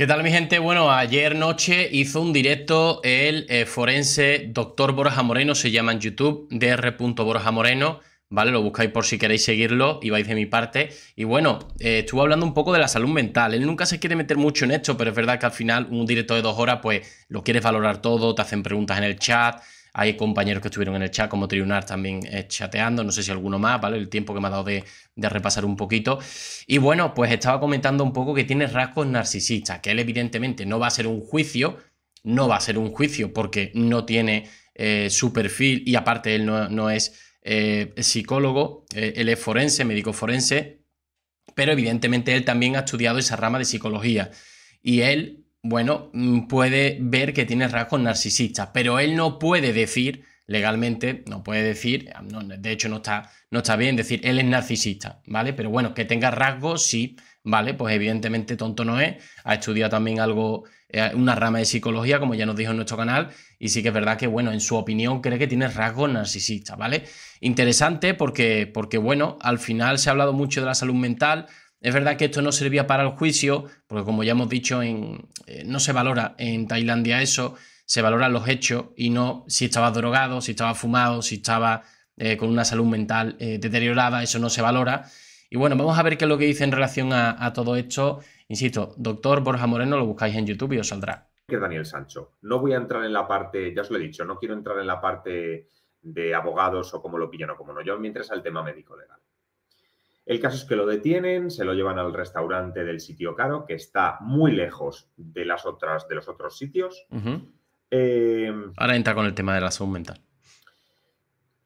¿Qué tal mi gente? Bueno, ayer noche hizo un directo el eh, forense Dr. Borja Moreno, se llama en YouTube, Borja Moreno, ¿vale? Lo buscáis por si queréis seguirlo y vais de mi parte. Y bueno, eh, estuvo hablando un poco de la salud mental. Él nunca se quiere meter mucho en esto, pero es verdad que al final un directo de dos horas, pues lo quieres valorar todo, te hacen preguntas en el chat, hay compañeros que estuvieron en el chat, como Triunar también eh, chateando, no sé si alguno más, ¿vale? El tiempo que me ha dado de, repasar un poquito. Y bueno, pues estaba comentando un poco que tiene rasgos narcisistas, que él evidentemente no va a ser un juicio, no va a ser un juicio porque no tiene eh, su perfil y aparte él no, es eh, psicólogo, él es forense, médico forense, pero evidentemente él también ha estudiado esa rama de psicología. Y él bueno, mm, puede ver que tiene rasgos narcisistas, pero él no puede decir legalmente, no puede decir, de hecho no está, no está bien decir, él es narcisista, ¿vale? Pero bueno, que tenga rasgos, sí, ¿vale? Pues evidentemente tonto no es, ha estudiado también algo, eh, una rama de psicología, como ya nos dijo en nuestro canal, y sí que es verdad que, bueno, en su opinión cree que tiene rasgos narcisistas, ¿vale? Interesante porque, porque bueno, al final se ha hablado mucho de la salud mental, es verdad que esto no servía para el juicio, porque como ya hemos dicho, en, eh, no se valora en Tailandia eso, se valoran los hechos y no si estaba drogado, si estaba fumado, si estaba eh, con una salud mental eh, deteriorada, eso no se valora. Y bueno, vamos a ver qué es lo que dice en relación a, todo esto. Insisto, doctor Borja Moreno, lo buscáis en YouTube y os saldrá. Que Daniel Sancho. No voy a entrar en la parte, ya os lo he dicho, no quiero entrar en la parte de abogados o cómo lo pillan o cómo no. Yo mientras al tema médico legal. El caso es que lo detienen, se lo llevan al restaurante del sitio caro, que está muy lejos de las otras, de los otros sitios. Eh, ahora entra con el tema de la salud mental.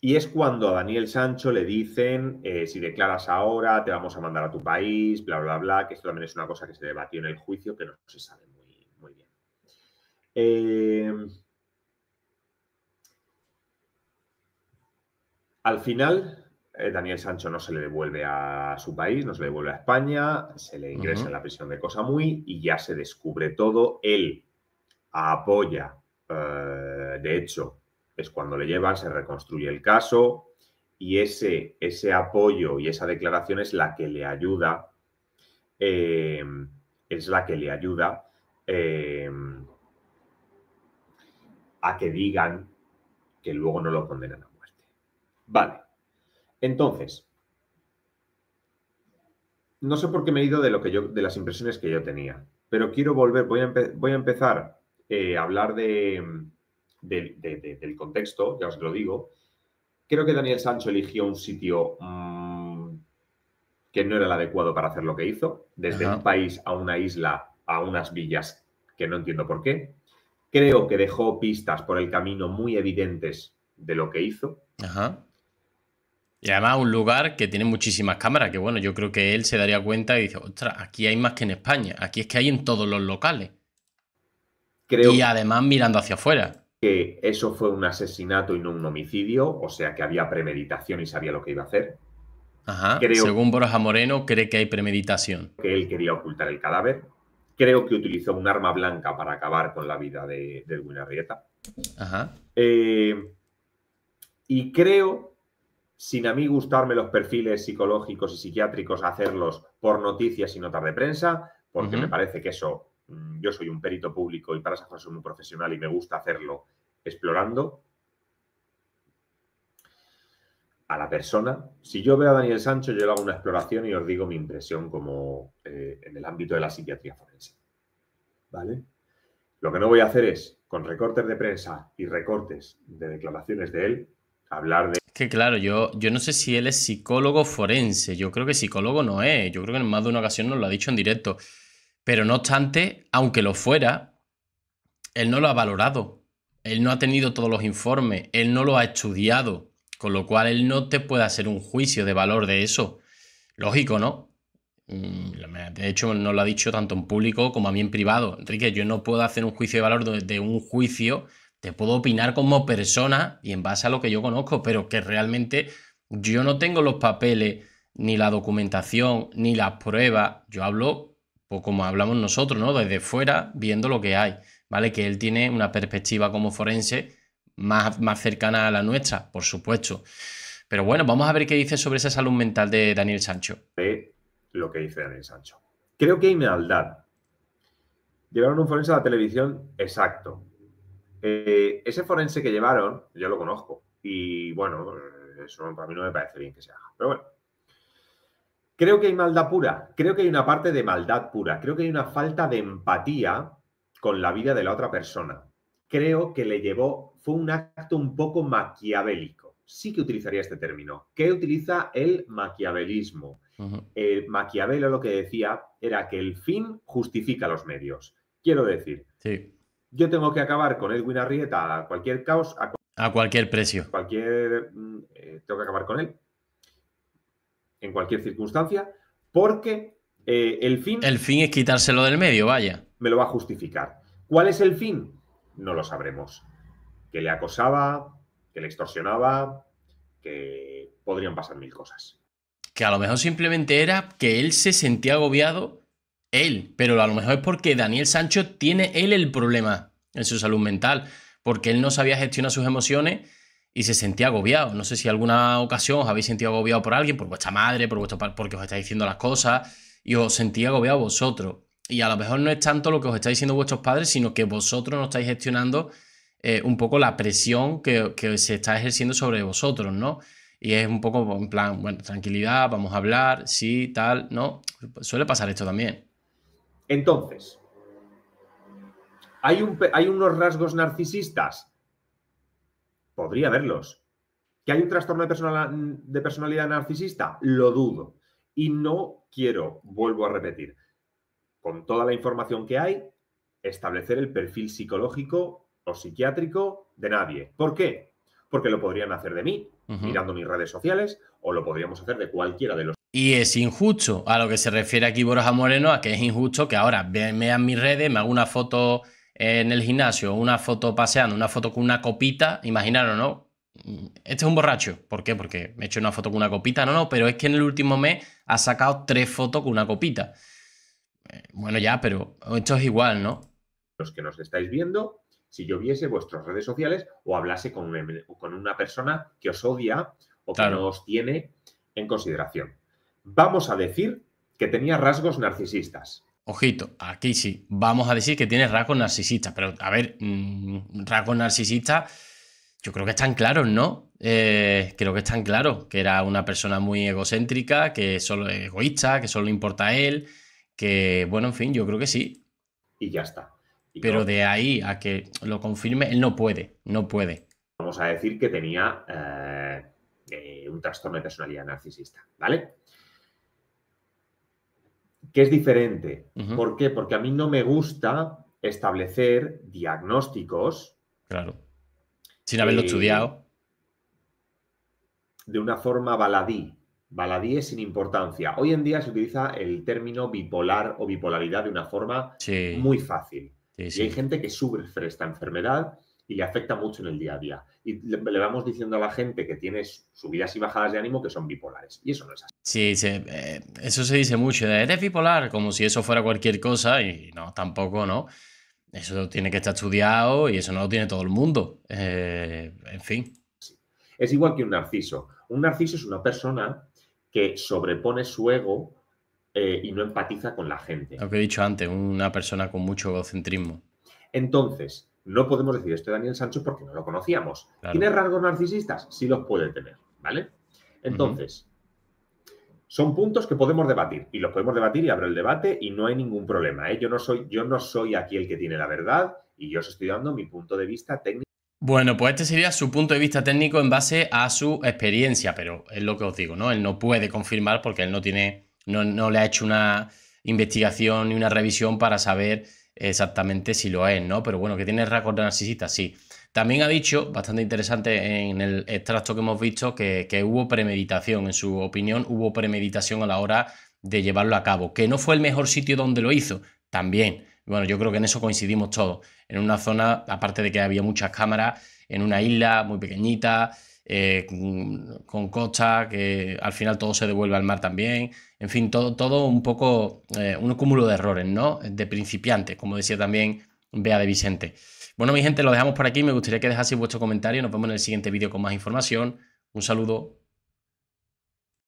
Y es cuando a Daniel Sancho le dicen, eh, si declaras ahora, te vamos a mandar a tu país, bla, bla, bla, que esto también es una cosa que se debatió en el juicio, que no se sabe muy, bien. Eh, al final, eh, Daniel Sancho no se le devuelve a su país, no se le devuelve a España, se le ingresa en la prisión de Cosa Muy y ya se descubre todo. Él apoya, eh, de hecho, es cuando le llevan, se reconstruye el caso y ese, ese apoyo y esa declaración es la que le ayuda, eh, es la que le ayuda a que digan que luego no lo condenan a muerte. Vale. Entonces, no sé por qué me he ido de, lo que yo, de las impresiones que yo tenía, pero quiero volver, voy a, empezar eh, a hablar de, del contexto, ya os lo digo. Creo que Daniel Sancho eligió un sitio mm, que no era el adecuado para hacer lo que hizo, desde un país a una isla, a unas villas, que no entiendo por qué. Creo que dejó pistas por el camino muy evidentes de lo que hizo. Ajá. Y además un lugar que tiene muchísimas cámaras, que bueno, yo creo que él se daría cuenta y dice, ostras, aquí hay más que en España, aquí es que hay en todos los locales. Creo y además mirando hacia afuera. Que eso fue un asesinato y no un homicidio, o sea que había premeditación y sabía lo que iba a hacer. Ajá. Según Borja Moreno, cree que hay premeditación. Que él quería ocultar el cadáver. Creo que utilizó un arma blanca para acabar con la vida de, de Edwin Ajá. Eh, y creo sin a mí gustarme los perfiles psicológicos y psiquiátricos, hacerlos por noticias y notas de prensa, porque me parece que eso, mm, yo soy un perito público y para esa soy un profesional y me gusta hacerlo explorando a la persona. Si yo veo a Daniel Sancho, yo le hago una exploración y os digo mi impresión como eh, en el ámbito de la psiquiatría forense. ¿Vale? Lo que no voy a hacer es, con recortes de prensa y recortes de declaraciones de él, hablar de... Que claro, yo, yo no sé si él es psicólogo forense, yo creo que psicólogo no es, yo creo que en más de una ocasión nos lo ha dicho en directo, pero no obstante, aunque lo fuera, él no lo ha valorado, él no ha tenido todos los informes, él no lo ha estudiado, con lo cual él no te puede hacer un juicio de valor de eso. Lógico, ¿no? Mm, de hecho, no lo ha dicho tanto en público como a mí en privado. Enrique, yo no puedo hacer un juicio de valor de un juicio te puedo opinar como persona y en base a lo que yo conozco, pero que realmente yo no tengo los papeles, ni la documentación, ni las pruebas. Yo hablo pues, como hablamos nosotros, ¿no? Desde fuera, viendo lo que hay, ¿vale? Que él tiene una perspectiva como forense más, más cercana a la nuestra, por supuesto. Pero bueno, vamos a ver qué dice sobre esa salud mental de Daniel Sancho. De lo que dice Daniel Sancho. Creo que hay maldad. Llevaron un forense a la televisión, exacto eh, ese forense que llevaron, yo lo conozco. Y bueno, eh, eso para mí no me parece bien que se haga. Pero bueno. Creo que hay maldad pura. Creo que hay una parte de maldad pura. Creo que hay una falta de empatía con la vida de la otra persona. Creo que le llevó, fue un acto un poco maquiavélico. Sí que utilizaría este término. ¿Qué utiliza el maquiavelismo? El Maquiavelo lo que decía era que el fin justifica los medios. Quiero decir, sí. Yo tengo que acabar con Edwin Arrieta a cualquier caos, a, cualquier precio. Cualquier, mm, eh, tengo que acabar con él en cualquier circunstancia, porque eh, el fin... El fin es quitárselo del medio, vaya. Me lo va a justificar. ¿Cuál es el fin? No lo sabremos. Que le acosaba, que le extorsionaba, que podrían pasar mil cosas. Que a lo mejor simplemente era que él se sentía agobiado él, pero a lo mejor es porque Daniel Sancho tiene él el problema en su salud mental, porque él no sabía gestionar sus emociones y se sentía agobiado. No sé si alguna ocasión os habéis sentido agobiado por alguien, por vuestra madre, por vuestro porque os estáis diciendo las cosas y os sentía agobiado vosotros. Y a lo mejor no es tanto lo que os estáis diciendo vuestros padres, sino que vosotros no estáis gestionando eh, un poco la presión que, que se está ejerciendo sobre vosotros, ¿no? Y es un poco en plan, bueno, tranquilidad, vamos a hablar, sí, tal, ¿no? Suele pasar esto también. Entonces, ¿hay, unos rasgos narcisistas? Podría haberlos. ¿Que hay un trastorno de, personalidad narcisista? Lo dudo. Y no quiero, vuelvo a repetir, con toda la información que hay, establecer el perfil psicológico o psiquiátrico de nadie. ¿Por qué? Porque lo podrían hacer de mí, mirando mis redes sociales, o lo podríamos hacer de cualquiera de los y es injusto a lo que se refiere aquí Borja Moreno, a que es injusto que ahora vean mis redes, me hago una foto eh, en el gimnasio, una foto paseando, una foto con una copita, imaginaros, ¿no? Este es un borracho. ¿Por qué? Porque me he hecho una foto con una copita. No, no, pero es que en el último mes ha sacado tres fotos con una copita. Eh, bueno, ya, pero esto es igual, ¿no? Los que nos estáis viendo, si yo viese vuestras redes sociales o hablase con, una persona que os odia o que no os tiene en consideración vamos a decir que tenía rasgos narcisistas. Ojito, aquí sí, vamos a decir que tiene rasgos narcisistas, pero a ver, mm, rasgos narcisistas, yo creo que están claros, ¿no? Eh, creo que están claros, que era una persona muy egocéntrica, que solo es egoísta, que solo le importa a él, que, bueno, en fin, yo creo que sí. Y ya está. pero de ahí a que lo confirme, él no puede, no puede. Vamos a decir que tenía eh, eh, un trastorno de personalidad narcisista, ¿vale? que es diferente. ¿Por qué? Porque a mí no me gusta establecer diagnósticos. Claro. Sin haberlo eh, estudiado. De una forma baladí. Baladí es sin importancia. Hoy en día se utiliza el término bipolar o bipolaridad de una forma muy fácil. Y hay gente que sufre esta enfermedad y le afecta mucho en el día a día. Y le, vamos diciendo a la gente que tiene subidas y bajadas de ánimo que son bipolares. Y eso no es así. Sí, eh, eso se dice mucho. Eh, eres bipolar, como si eso fuera cualquier cosa. Y no, tampoco, ¿no? Eso tiene que estar estudiado y eso no lo tiene todo el mundo. Eh, en fin. Es igual que un narciso. Un narciso es una persona que sobrepone su ego y no empatiza con la gente. Lo que he dicho antes, una persona con mucho egocentrismo. Entonces, no podemos decir esto de Daniel Sancho porque no lo conocíamos. ¿Tiene rasgos narcisistas? Sí los puede tener, ¿vale? Entonces, son puntos que podemos debatir y los podemos debatir y abro el debate y no hay ningún problema. ¿eh? Yo, no soy, yo no soy aquí el que tiene la verdad y yo os estoy dando mi punto de vista técnico. Bueno, pues este sería su punto de vista técnico en base a su experiencia, pero es lo que os digo, ¿no? Él no puede confirmar porque él no tiene, no, no le ha hecho una investigación ni una revisión para saber exactamente si lo es, ¿no? Pero bueno, que tiene rasgos de narcisista, sí. También ha dicho, bastante interesante en el extracto que hemos visto, que, que hubo premeditación, en su opinión hubo premeditación a la hora de llevarlo a cabo, que no fue el mejor sitio donde lo hizo, también. Bueno, yo creo que en eso coincidimos todos. En una zona, aparte de que había muchas cámaras, en una isla muy pequeñita, eh, con Costa, que al final todo se devuelve al mar también. En fin, todo, todo un poco eh, un cúmulo de errores, ¿no? De principiante, como decía también Bea de Vicente. Bueno, mi gente, lo dejamos por aquí. Me gustaría que dejase vuestro comentario. Nos vemos en el siguiente vídeo con más información. Un saludo.